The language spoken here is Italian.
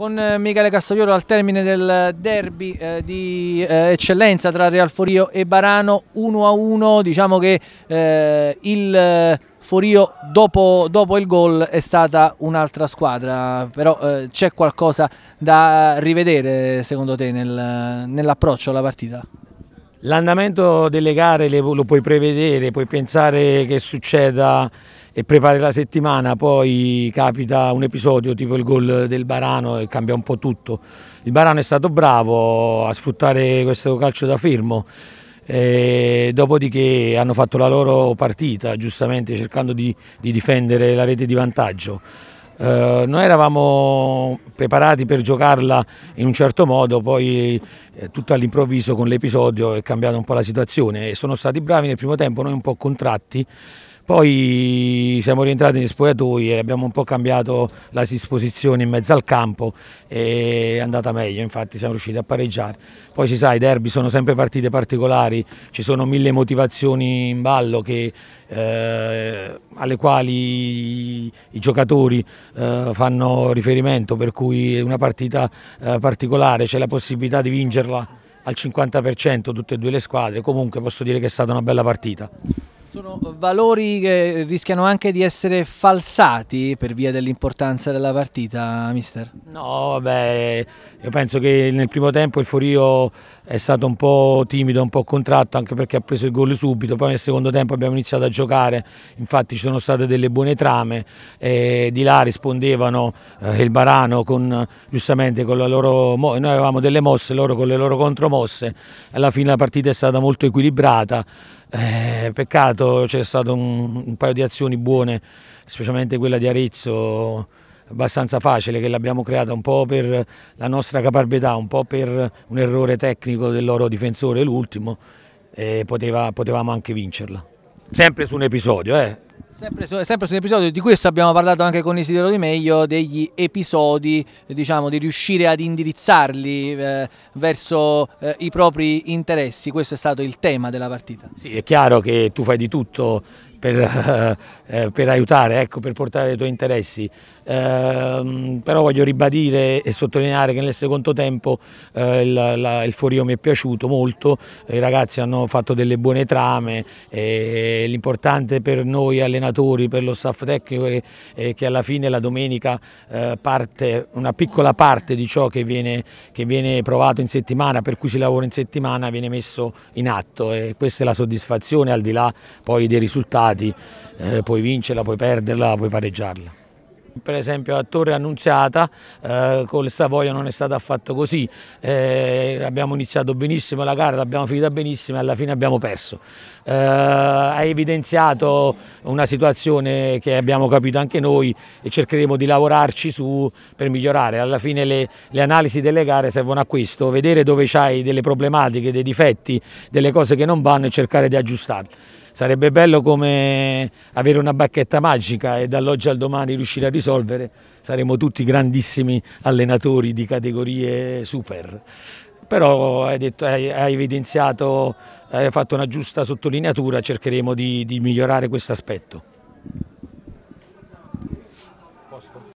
con eh, Michele Castoglioro al termine del derby eh, di eh, eccellenza tra Real Forio e Barano 1-1, a diciamo che eh, il eh, Forio dopo, dopo, il gol è stata un'altra squadra, però eh, c'è qualcosa da rivedere secondo te nel, nell'approccio alla partita? L'andamento delle gare lo puoi prevedere, puoi pensare che succeda e prepari la settimana, poi capita un episodio tipo il gol del Barano e cambia un po' tutto. Il Barano è stato bravo a sfruttare questo calcio da fermo, e eh, dopodiché hanno fatto la loro partita, giustamente cercando di, di difendere la rete di vantaggio. Eh, noi eravamo preparati per giocarla in un certo modo, poi eh, tutto all'improvviso con l'episodio è cambiata un po' la situazione e sono stati bravi nel primo tempo, noi un po' contratti poi siamo rientrati negli spogliatoi e abbiamo un po' cambiato la disposizione in mezzo al campo e è andata meglio, infatti siamo riusciti a pareggiare. Poi si sa, i derby sono sempre partite particolari, ci sono mille motivazioni in ballo che, eh, alle quali i giocatori eh, fanno riferimento, per cui è una partita eh, particolare, c'è la possibilità di vincerla al 50% tutte e due le squadre, comunque posso dire che è stata una bella partita sono valori che rischiano anche di essere falsati per via dell'importanza della partita, mister? No, vabbè, io penso che nel primo tempo il Forio è stato un po' timido, un po' contratto, anche perché ha preso il gol subito, poi nel secondo tempo abbiamo iniziato a giocare, infatti ci sono state delle buone trame, eh, di là rispondevano eh, il Barano con, giustamente con la loro, noi avevamo delle mosse, loro con le loro contromosse, alla fine la partita è stata molto equilibrata, eh, peccato, c'è stato un, un, paio di azioni buone, specialmente quella di Arezzo, abbastanza facile, che l'abbiamo creata un po' per la nostra caparbietà, un po' per un errore tecnico del loro difensore, l'ultimo, e poteva, potevamo anche vincerla. Sempre su un episodio, eh. Sempre su, sempre su di questo abbiamo parlato anche con Isidoro Di Meglio, degli episodi, diciamo, di riuscire ad indirizzarli eh, verso eh, i propri interessi, questo è stato il tema della partita. Sì, è chiaro che tu fai di tutto per, eh, eh, per aiutare, ecco, per portare i tuoi interessi. Eh, però voglio ribadire e sottolineare che nel secondo tempo eh, il, la, il Forio mi è piaciuto molto, i ragazzi hanno fatto delle buone trame, l'importante per noi allenatori, per lo staff tecnico è che alla fine la domenica eh, parte una piccola parte di ciò che viene, che viene provato in settimana, per cui si lavora in settimana, viene messo in atto e questa è la soddisfazione al di là poi dei risultati risultati, eh, puoi vincerla, puoi perderla, puoi pareggiarla. Per esempio a Torre Annunziata eh, col Savoia non è stato affatto così, eh, abbiamo iniziato benissimo la gara, l'abbiamo finita benissimo e alla fine abbiamo perso. Eh, ha evidenziato una situazione che abbiamo capito anche noi e cercheremo di lavorarci su per migliorare. Alla fine le, le analisi delle gare servono a questo, vedere dove c'hai delle problematiche, dei difetti, delle cose che non vanno e cercare di aggiustarle. Sarebbe bello come avere una bacchetta magica e dall'oggi al domani riuscire a risolvere. Saremo tutti grandissimi allenatori di categorie super. Però hai, detto, hai, hai evidenziato, hai fatto una giusta sottolineatura, cercheremo di, di migliorare questo aspetto.